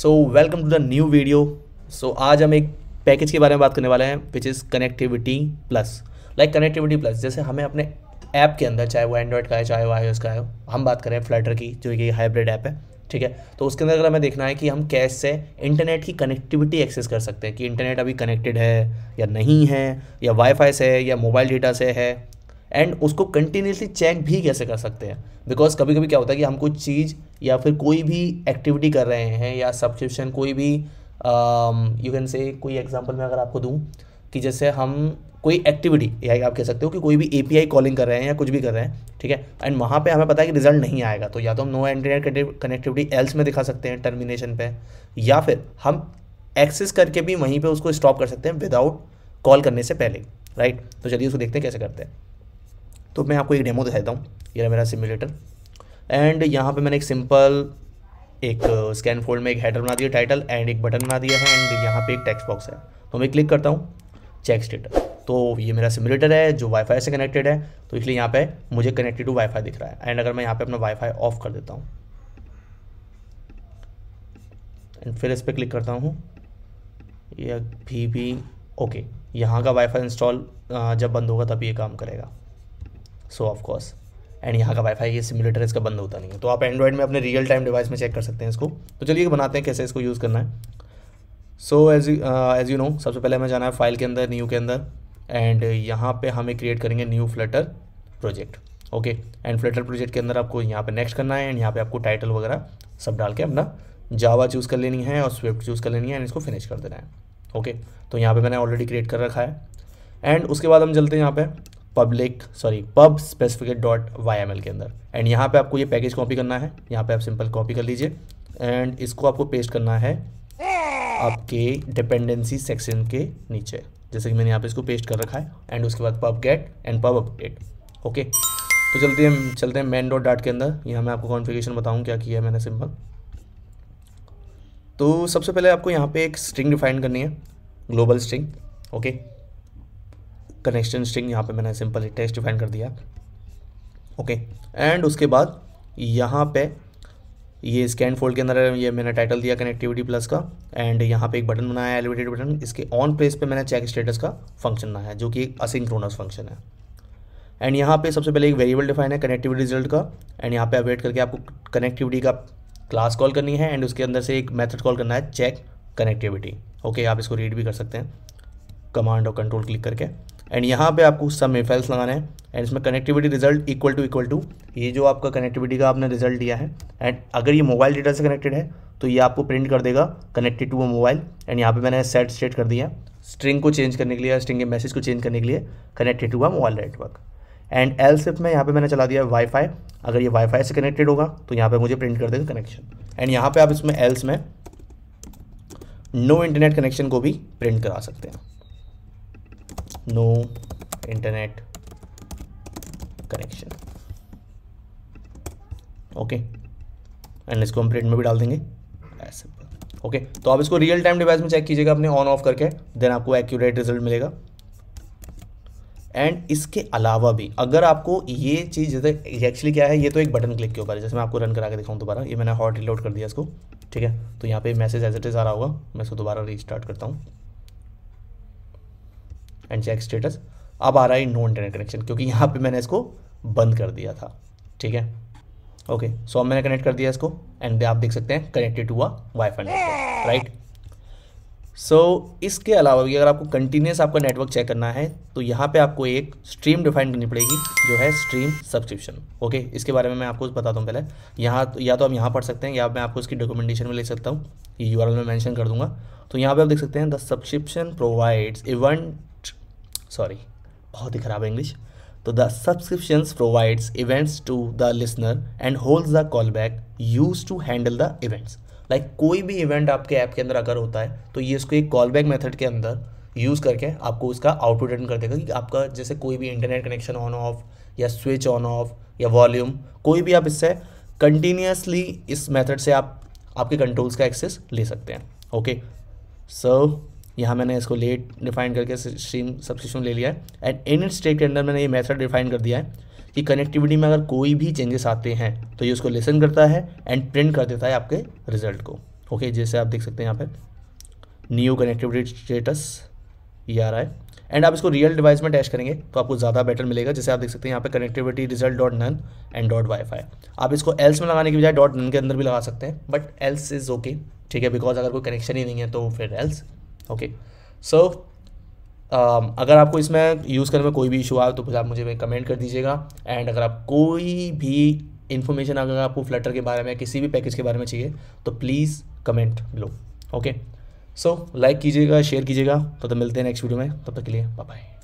so welcome to the new video so आज हम एक पैकेज के बारे में बात करने वाले हैं which is connectivity plus like connectivity plus जैसे हमें अपने ऐप के अंदर चाहे वो एंड्रॉयड का है चाहे वो आई का है हम बात करें फ्लटर की जो कि हाइब्रिड ऐप है ठीक है तो उसके अंदर अगर हमें देखना है कि हम कैश से इंटरनेट की कनेक्टिविटी एक्सेस कर सकते हैं कि इंटरनेट अभी कनेक्टेड है या नहीं है या वाईफाई से है या मोबाइल डेटा से है एंड उसको कंटिन्यूसली चेक भी कैसे कर सकते हैं बिकॉज कभी कभी क्या होता है कि हम कुछ चीज़ या फिर कोई भी एक्टिविटी कर रहे हैं या सब्सक्रिप्शन कोई भी यू कैन से कोई एग्जाम्पल मैं अगर आपको दूँ कि जैसे हम कोई एक्टिविटी या आप कह सकते हो कि कोई भी ए कॉलिंग कर रहे हैं या कुछ भी कर रहे हैं ठीक है एंड वहाँ पे हमें पता है कि रिजल्ट नहीं आएगा तो या तो हम नो इंटरनेट कनेक्टिविटी एल्स में दिखा सकते हैं टर्मिनेशन पे या फिर हम एक्सेस करके भी वहीं पे उसको स्टॉप कर सकते हैं विदाउट कॉल करने से पहले राइट तो चलिए उसको देखते हैं कैसे करते हैं तो मैं आपको एक डेमो दिखा देता हूँ ये मेरा सिम्यूलेटर एंड यहाँ पे मैंने एक सिंपल एक स्कैन uh, फोल्ड में एक हेडर बना दिया टाइटल एंड एक बटन बना दिया है एंड यहाँ पे एक टेक्स्ट बॉक्स है तो मैं क्लिक करता हूँ चेक स्टेटस तो ये मेरा सिमुलेटर है जो वाईफाई से कनेक्टेड है तो इसलिए यहाँ पे मुझे कनेक्टेड टू वाईफाई दिख रहा है एंड अगर मैं यहाँ पे अपना वाईफाई ऑफ कर देता हूँ एंड फिर इस पर क्लिक करता हूँ ये भी भी ओके यहाँ का वाईफाई इंस्टॉल uh, जब बंद होगा तब ये काम करेगा सो ऑफ कोर्स एंड यहाँ का वाईफाई ये सिमुलेटर इसका बंद होता नहीं है तो आप एंड्रॉइड में अपने रियल टाइम डिवाइस में चेक कर सकते हैं इसको तो चलिए बनाते हैं कैसे इसको यूज़ करना है so as as you know सबसे पहले हमें जाना है फाइल के अंदर न्यू के अंदर एंड यहाँ पे हमें क्रिएट करेंगे new Flutter project okay and Flutter project के अंदर आपको यहाँ पे नेक्स्ट करना है एंड यहाँ पे आपको टाइटल वगैरह सब डाल के अपना जावा चूज़ कर लेनी है और स्विफ्ट चूज़ कर लेनी है एंड इसको फिनिश कर देना है ओके okay, तो यहाँ पे मैंने ऑलरेडी क्रिएट कर रखा है एंड उसके बाद हम चलते हैं यहाँ पे public sorry pubspec dot Y M L के अंदर एंड यहाँ पे आपको ये पैकेज कॉपी करना है यहाँ पे आप सिंपल कॉपी कर लीजिए एंड इसको आपको पेस्ट करना है आपके डिपेंडेंसी सेक्शन के नीचे जैसे कि मैंने यहाँ पे इसको पेस्ट कर रखा है एंड उसके बाद pub get and pub update okay तो चलते हैं चलते हैं मैन डॉट डाट के अंदर यहाँ मैं आपको कॉन्फिगेशन बताऊँ क्या किया है मैंने सिंपल तो सबसे पहले आपको यहाँ पे एक स्ट्रिंग डिफाइन करनी है global string okay connection string यहाँ पे मैंने सिंपल टेस्ट डिफाइन कर दिया ओके एंड उसके बाद यहाँ पे ये स्कैन फोल्ड के अंदर ये मैंने टाइटल दिया कनेक्टिविटी प्लस का एंड यहाँ पे एक बटन बनाया एलिवेटेड बटन इसके ऑन प्लेस पे मैंने चेक स्टेटस का फंक्शन बनाया है जो कि एक असिंक्रोनस फंक्शन है एंड यहाँ पे सबसे पहले एक वेरिएबल डिफाइन है कनेक्टिविटी रिजल्ट का एंड यहाँ पे अपडेट करके आपको कनेक्टिविटी का क्लास कॉल करनी है एंड उसके अंदर से एक मैथड कॉल करना है चेक कनेक्टिविटी ओके आप इसको रीड भी कर सकते हैं कमांड और कंट्रोल क्लिक करके एंड यहाँ पे आपको सब मेफाइल्स लगाना है एंड इसमें connectivity result equal to equal to ये जो आपका कनेक्टिविटी का आपने रिजल्ट दिया है एंड अगर ये मोबाइल डेटा से कनेक्टेड है तो ये आपको प्रिंट कर देगा connected to a mobile and यहाँ पे मैंने सेट स्टेट कर दिया स्ट्रिंग को चेंज करने के लिए स्ट्रिंग के मैसेज को चेंज करने के लिए connected to a mobile network and else सिर्फ में यहाँ पे मैंने चला दिया वाईफाई अगर ये वाईफाई से कनेक्टेड होगा तो यहाँ पे मुझे प्रिंट कर देगा कनेक्शन एंड यहाँ पे आप इसमें एल्स में नो इंटरनेट कनेक्शन को भी प्रिंट करा सकते हैं no internet connection okay and इसको हम प्रिंट में भी डाल देंगे ऐसे ओके तो आप इसको रियल टाइम डिवाइस में चेक कीजिएगा अपने ऑन ऑफ करके देन आपको एक्यूरेट रिजल्ट मिलेगा एंड इसके अलावा भी अगर आपको ये चीज़ जैसे एक्चुअली क्या है ये तो एक बटन क्लिक के ऊपर है जैसे मैं आपको रन करा के दिखाऊँ दोबारा ये मैंने हॉट रिलोड कर दिया इसको ठीक है तो यहाँ पे मैसेज एज इट इज़ आ रहा होगा मैं इसको दोबारा रीस्टार्ट करता हूँ एंड चेक स्टेटस अब आ रहा है नो इंटरनेट कनेक्शन क्योंकि यहाँ पे मैंने इसको बंद कर दिया था ठीक है ओके सो अब मैंने कनेक्ट कर दिया इसको एंड आप देख सकते हैं कनेक्टेड हुआ wifi network right so so, इसके अलावा भी अगर आपको कंटिन्यूस आपका नेटवर्क चेक करना है तो यहाँ पे आपको एक स्ट्रीम डिफाइन करनी पड़ेगी जो है स्ट्रीम सब्सक्रिप्शन ओके इसके बारे में मैं आपको बताता हूँ पहले यहाँ तो, या तो आप यहाँ पढ़ सकते हैं या मैं आपको इसकी डॉक्यूमेंटेशन में ले सकता हूँ ये यू में मैंशन कर दूंगा तो यहाँ पे आप देख सकते हैं the subscription provides even sorry बहुत ही ख़राब इंग्लिश तो the subscription provides events to the listener and hold the callback use to handle the events like कोई भी इवेंट आपके ऐप के अंदर अगर होता है तो ये इसको एक कॉल बैक मेथड के अंदर यूज़ करके आपको उसका आउटपुट रिटर्न कर देगा कि आपका जैसे कोई भी इंटरनेट कनेक्शन ऑन ऑफ या स्विच ऑन ऑफ या वॉल्यूम कोई भी आप इससे कंटिन्यूसली इस मेथड से आप आपके कंट्रोल्स का एक्सेस ले सकते हैं ओके सो यहाँ मैंने इसको लेट डिफाइन करके स्ट्रीम सब्सक्रिप्शन ले लिया है एंड इन स्टेट के अंदर मैंने ये मेथड डिफाइन कर दिया है कि कनेक्टिविटी में अगर कोई भी चेंजेस आते हैं तो ये उसको लेसन करता है एंड प्रिंट कर देता है आपके रिजल्ट को ओके okay, जैसे आप देख सकते हैं यहाँ पर न्यू कनेक्टिविटी स्टेटस ये आ रहा है एंड आप इसको रियल डिवाइस में टैच करेंगे तो आपको ज़्यादा बेटर मिलेगा जैसे आप देख सकते हैं यहाँ पे connectivity result dot none and dot wifi आप इसको एल्स में लगाने की बजाय डॉट नन के अंदर भी लगा सकते हैं बट एल्स इज़ ओके ठीक है बिकॉज अगर कोई कनेक्शन ही नहीं है तो फिर एल्स ओके सो um, अगर आपको इसमें यूज़ करने में कोई भी इशू आए तो फिर आप मुझे कमेंट कर दीजिएगा एंड अगर आप कोई भी इन्फॉर्मेशन अगर आपको फ्लटर के बारे में किसी भी पैकेज के बारे में चाहिए तो प्लीज़ कमेंट लो ओके सो लाइक कीजिएगा शेयर कीजिएगा तो, तो मिलते हैं नेक्स्ट वीडियो में तब तो तक के लिए बाय